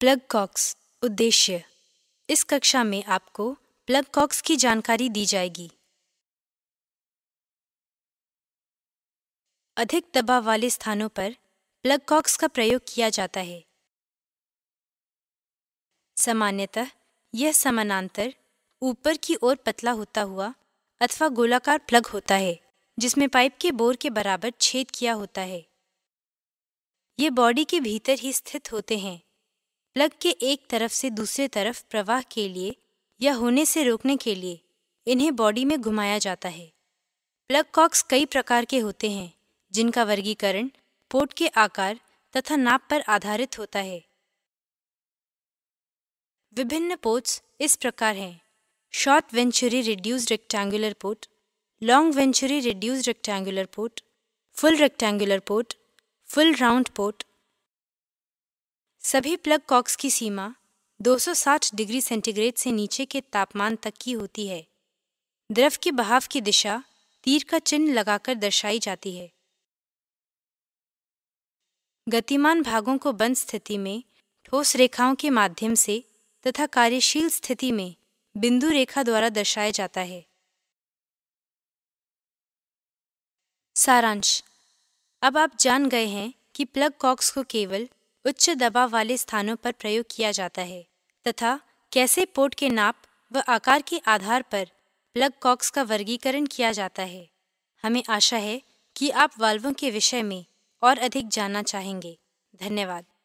plug COX उद्देश्य इस कक्षा में आपको प्लग कॉक्स की जानकारी दी जाएगी अधिक दबाव वाले स्थानों पर प्लग कॉक्स का प्रयोग किया जाता है सामान्यतः यह समानांतर ऊपर की ओर पतला होता हुआ अथवा गोलाकार प्लग होता है जिसमें पाइप के बोर के बराबर छेद किया होता है ये बॉडी के भीतर ही स्थित होते हैं प्लग के एक तरफ से दूसरे तरफ प्रवाह के लिए या होने से रोकने के लिए इन्हें बॉडी में घुमाया जाता है प्लग कॉक्स कई प्रकार के होते हैं जिनका वर्गीकरण पोर्ट के आकार तथा नाप पर आधारित होता है विभिन्न पोर्ट्स इस प्रकार हैं short venturi reduce rectangular port long venturi reduce rectangular port full rectangular port full round port सभी प्लग कॉक्स की सीमा 260 डिग्री सेंटीग्रेड से नीचे के तापमान तक की होती है द्रव के बहाव की दिशा तीर का चिन्ह लगाकर दर्शाई जाती है गतिमान भागों को बंद स्थिति में ठोस रेखाओं के माध्यम से तथा कार्यशील स्थिति में बिंदु रेखा द्वारा दर्शाया जाता है सारांश अब आप जान गए हैं कि प्लग कॉक्स को केवल उच्च दबाव वाले स्थानों पर प्रयोग किया जाता है तथा कैसे पोर्ट के नाप व आकार के आधार पर प्लग कॉक्स का वर्गीकरण किया जाता है हमें आशा है कि आप वाल्वों के विषय में और अधिक जानना चाहेंगे धन्यवाद